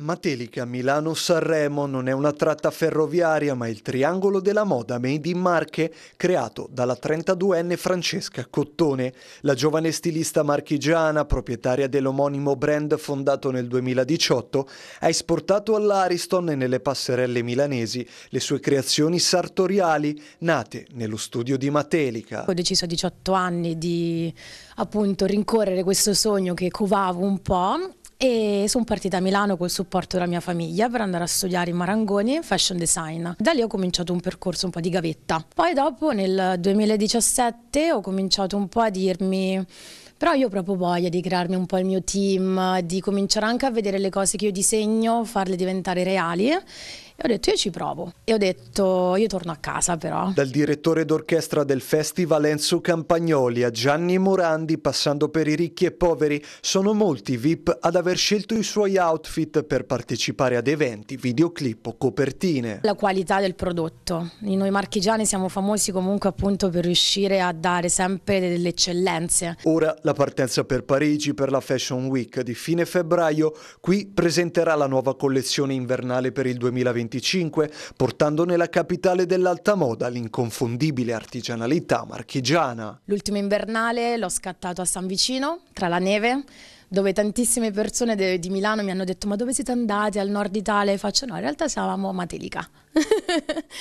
Matelica Milano-Sanremo non è una tratta ferroviaria ma il triangolo della moda made in Marche creato dalla 32enne Francesca Cottone. La giovane stilista marchigiana, proprietaria dell'omonimo brand fondato nel 2018, ha esportato all'Ariston e nelle passerelle milanesi le sue creazioni sartoriali nate nello studio di Matelica. Ho deciso a 18 anni di appunto rincorrere questo sogno che covavo un po' e sono partita a Milano col supporto della mia famiglia per andare a studiare in Marangoni Fashion Design. Da lì ho cominciato un percorso un po' di gavetta. Poi dopo nel 2017 ho cominciato un po' a dirmi però io ho proprio voglia di crearmi un po' il mio team, di cominciare anche a vedere le cose che io disegno, farle diventare reali e ho detto io ci provo. E ho detto io torno a casa però. Dal direttore d'orchestra del festival Enzo Campagnoli a Gianni Morandi, passando per i ricchi e poveri, sono molti VIP ad aver scelto i suoi outfit per partecipare ad eventi, videoclip o copertine. La qualità del prodotto. Noi marchigiani siamo famosi comunque appunto per riuscire a dare sempre delle eccellenze. Ora la partenza per Parigi per la Fashion Week di fine febbraio qui presenterà la nuova collezione invernale per il 2021 2025, portando nella capitale dell'alta moda l'inconfondibile artigianalità marchigiana. L'ultimo invernale l'ho scattato a San Vicino, tra la neve, dove tantissime persone de, di Milano mi hanno detto ma dove siete andati al nord Italia? E faccio no, in realtà siamo a Matelica.